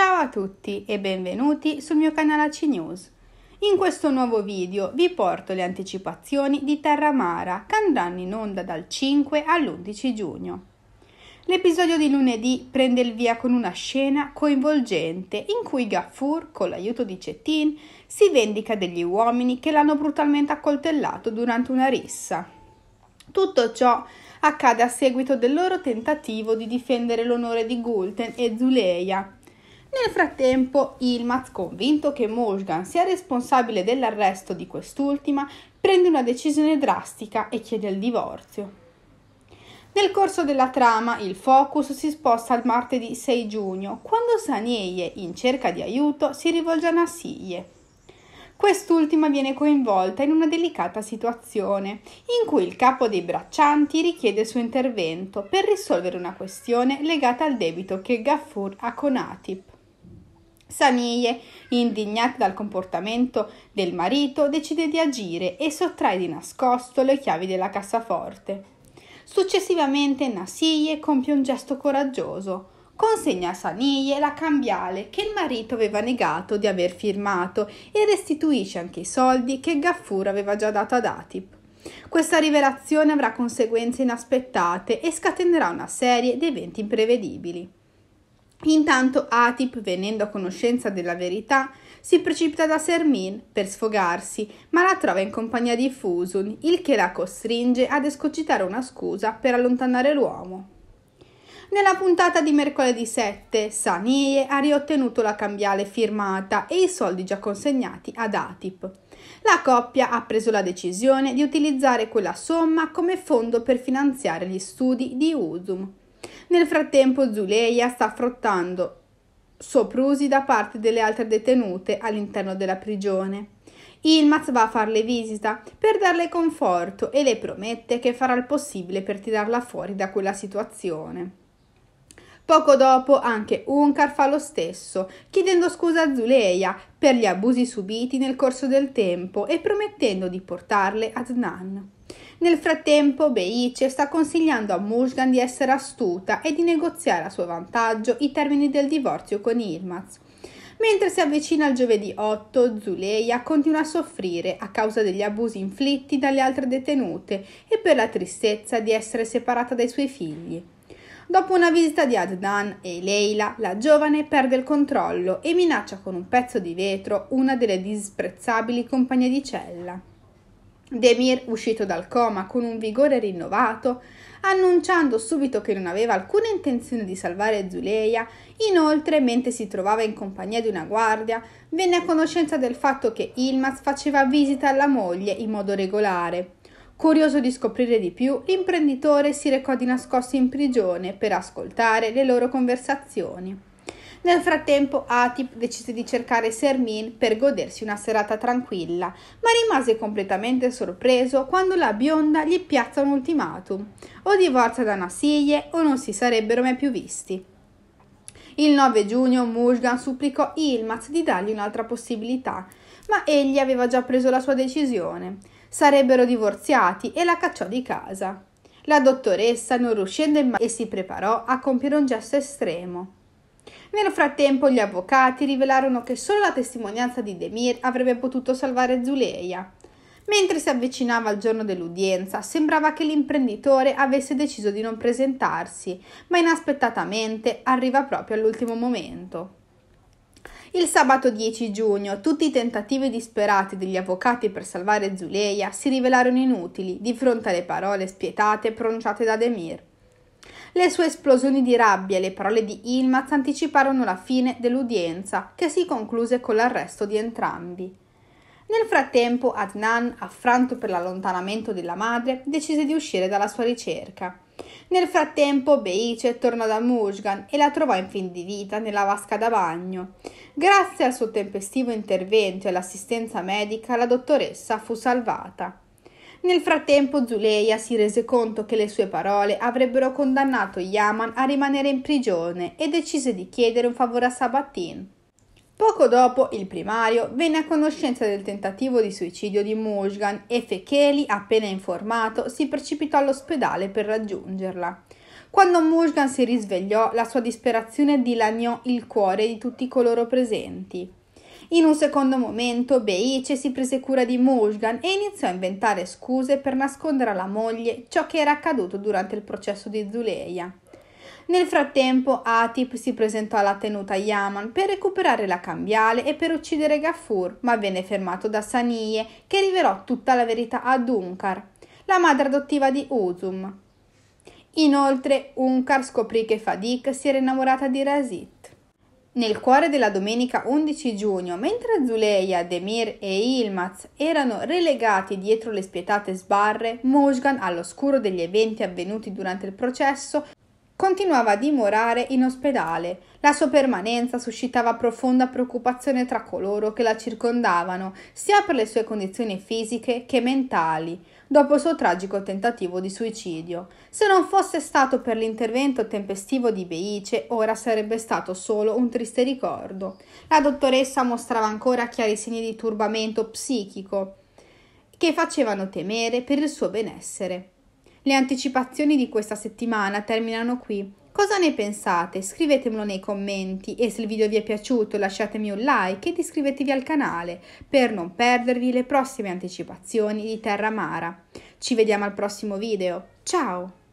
Ciao a tutti e benvenuti sul mio canale AC News. In questo nuovo video vi porto le anticipazioni di Terra Mara che andranno in onda dal 5 all'11 giugno. L'episodio di lunedì prende il via con una scena coinvolgente in cui Gaffur, con l'aiuto di Cetin, si vendica degli uomini che l'hanno brutalmente accoltellato durante una rissa. Tutto ciò accade a seguito del loro tentativo di difendere l'onore di Gulten e Zuleia, nel frattempo, Ilmaz, convinto che Mojgan sia responsabile dell'arresto di quest'ultima, prende una decisione drastica e chiede il divorzio. Nel corso della trama il focus si sposta al martedì 6 giugno, quando Sanieye, in cerca di aiuto, si rivolge a Nassiye. Quest'ultima viene coinvolta in una delicata situazione, in cui il capo dei braccianti richiede il suo intervento per risolvere una questione legata al debito che Gaffur ha con Atip. Samie, indignata dal comportamento del marito, decide di agire e sottrae di nascosto le chiavi della cassaforte. Successivamente Nasiye compie un gesto coraggioso. Consegna a Sanie la cambiale che il marito aveva negato di aver firmato e restituisce anche i soldi che Gaffur aveva già dato ad Atip. Questa rivelazione avrà conseguenze inaspettate e scatenerà una serie di eventi imprevedibili. Intanto Atip, venendo a conoscenza della verità, si precipita da Sermin per sfogarsi, ma la trova in compagnia di Fusun, il che la costringe ad escogitare una scusa per allontanare l'uomo. Nella puntata di mercoledì 7, Sanie ha riottenuto la cambiale firmata e i soldi già consegnati ad Atip. La coppia ha preso la decisione di utilizzare quella somma come fondo per finanziare gli studi di Usum, nel frattempo Zuleia sta affrontando soprusi da parte delle altre detenute all'interno della prigione. Ilmaz va a farle visita per darle conforto e le promette che farà il possibile per tirarla fuori da quella situazione. Poco dopo anche Unkar fa lo stesso, chiedendo scusa a Zuleia per gli abusi subiti nel corso del tempo e promettendo di portarle ad Nan. Nel frattempo, Beice sta consigliando a Mushgan di essere astuta e di negoziare a suo vantaggio i termini del divorzio con Irmaz. Mentre si avvicina al giovedì 8, Zuleia continua a soffrire a causa degli abusi inflitti dalle altre detenute e per la tristezza di essere separata dai suoi figli. Dopo una visita di Adnan e Leila, la giovane perde il controllo e minaccia con un pezzo di vetro una delle disprezzabili compagne di cella. Demir, uscito dal coma con un vigore rinnovato, annunciando subito che non aveva alcuna intenzione di salvare Zuleia, inoltre, mentre si trovava in compagnia di una guardia, venne a conoscenza del fatto che Ilmas faceva visita alla moglie in modo regolare. Curioso di scoprire di più, l'imprenditore si recò di nascosto in prigione per ascoltare le loro conversazioni. Nel frattempo Atip decise di cercare Sermin per godersi una serata tranquilla, ma rimase completamente sorpreso quando la bionda gli piazza un ultimatum. O divorzia da Nassie o non si sarebbero mai più visti. Il 9 giugno Mushgan supplicò Ilmaz di dargli un'altra possibilità, ma egli aveva già preso la sua decisione. Sarebbero divorziati e la cacciò di casa. La dottoressa non riuscendo in a e si preparò a compiere un gesto estremo. Nel frattempo gli avvocati rivelarono che solo la testimonianza di Demir avrebbe potuto salvare Zuleia. Mentre si avvicinava al giorno dell'udienza, sembrava che l'imprenditore avesse deciso di non presentarsi, ma inaspettatamente arriva proprio all'ultimo momento. Il sabato 10 giugno tutti i tentativi disperati degli avvocati per salvare Zuleia si rivelarono inutili di fronte alle parole spietate pronunciate da Demir. Le sue esplosioni di rabbia e le parole di Ilmaz anticiparono la fine dell'udienza, che si concluse con l'arresto di entrambi. Nel frattempo Adnan, affranto per l'allontanamento della madre, decise di uscire dalla sua ricerca. Nel frattempo Beice tornò da Mushgan e la trovò in fin di vita nella vasca da bagno. Grazie al suo tempestivo intervento e all'assistenza medica la dottoressa fu salvata. Nel frattempo Zuleia si rese conto che le sue parole avrebbero condannato Yaman a rimanere in prigione e decise di chiedere un favore a Sabatin. Poco dopo il primario venne a conoscenza del tentativo di suicidio di Mushgan e Fecheli, appena informato, si precipitò all'ospedale per raggiungerla. Quando Mushgan si risvegliò, la sua disperazione dilaniò il cuore di tutti coloro presenti. In un secondo momento Beice si prese cura di Mushgan e iniziò a inventare scuse per nascondere alla moglie ciò che era accaduto durante il processo di Zuleia. Nel frattempo Atip si presentò alla tenuta Yaman per recuperare la cambiale e per uccidere Gaffur, ma venne fermato da Sanie che rivelò tutta la verità a Dunkar, la madre adottiva di Uzum. Inoltre Unkar scoprì che Fadik si era innamorata di Razit. Nel cuore della domenica 11 giugno, mentre Zuleia, Demir e Ilmaz erano relegati dietro le spietate sbarre, Mojgan, all'oscuro degli eventi avvenuti durante il processo, continuava a dimorare in ospedale. La sua permanenza suscitava profonda preoccupazione tra coloro che la circondavano, sia per le sue condizioni fisiche che mentali dopo il suo tragico tentativo di suicidio. Se non fosse stato per l'intervento tempestivo di Beice, ora sarebbe stato solo un triste ricordo. La dottoressa mostrava ancora chiari segni di turbamento psichico che facevano temere per il suo benessere. Le anticipazioni di questa settimana terminano qui Cosa ne pensate? Scrivetemelo nei commenti e se il video vi è piaciuto lasciatemi un like ed iscrivetevi al canale per non perdervi le prossime anticipazioni di Terra Mara. Ci vediamo al prossimo video, ciao!